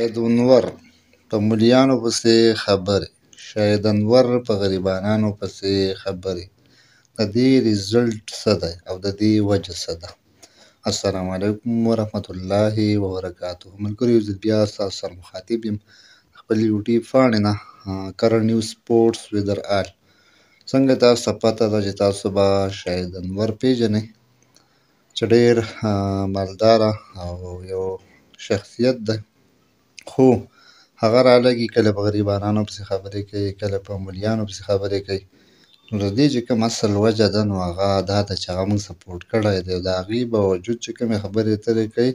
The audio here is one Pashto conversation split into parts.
عید انور په مليانو پسې خبرې شاید انور په غریبانانو پسې خبرې د دې ريزلټ څه دی او د دې وجه څه ده السلام علیکم ورحمة الله وبرکاته ملګرو یو ځل بیا ستاسو سره مخاطب یم د خپلې یوټیوب پاڼې نه کرنټ نیوز سپورټس ویدر آل څنګه تاسو ته پته ده چې تاسو به شاید انور پیژنئ چې ډېر مالداره او یو شخصیت دی خو هغه رالږي کله په غریبانانو پسې خبرې کوي، کله په مولیانو پسې خبرې کوي. نو د دې چې کوم اصل وجه ده نو هغه دا ده چې هغه موږ سپورټ کړی دی او د هغې باوجود چې کومې خبرې اترې کوي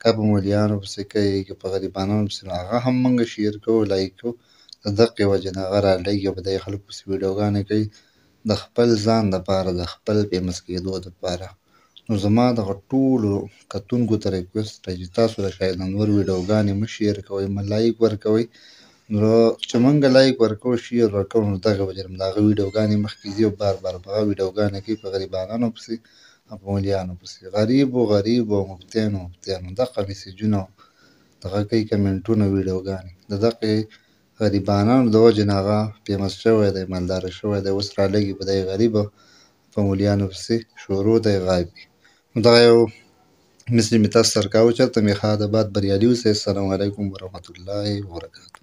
که په مولیانو پسې کوي که په غریبانانو پسې نو هغه هم موږ شیر کوو لایک کوو. د دقې وجې نه هغه رالږي او په دغې خلکو پسې ویډیوګانې کوي د خپل ځان دپاره د خپل فیمس کیدو دپاره. نو زما دغه ټولو کتونکو ته ریکوست دی چې تاسو د شاهد انور ویډیوګانې مه شیر کوئ مه لایک ورکوئ نو چې مونږ لایک ورکوو شیر ورکوو نو دغه به درم دغه ویډیوګانې مخکې ځي او بار بار به ویډیوګانې کوي په غریبانانو پسې او په مولیانو پسې غریب و غریب او مفتیانو مفتیانو دغه میسیجونه دغه کوي کمنټونه ویډیوګانې د دغې غریبانانو د وجې نه هغه فیمس شوی دی مالداره شوی دی اوس رالږي په دې غریبه په مولیانو پسې شروع دی غایب دا یو مثلي مې تاسو سره کاوه. چیرته مې ښه ادبیات بریالي اوسئ. السلام علیکم ورحمة الله وبرکاته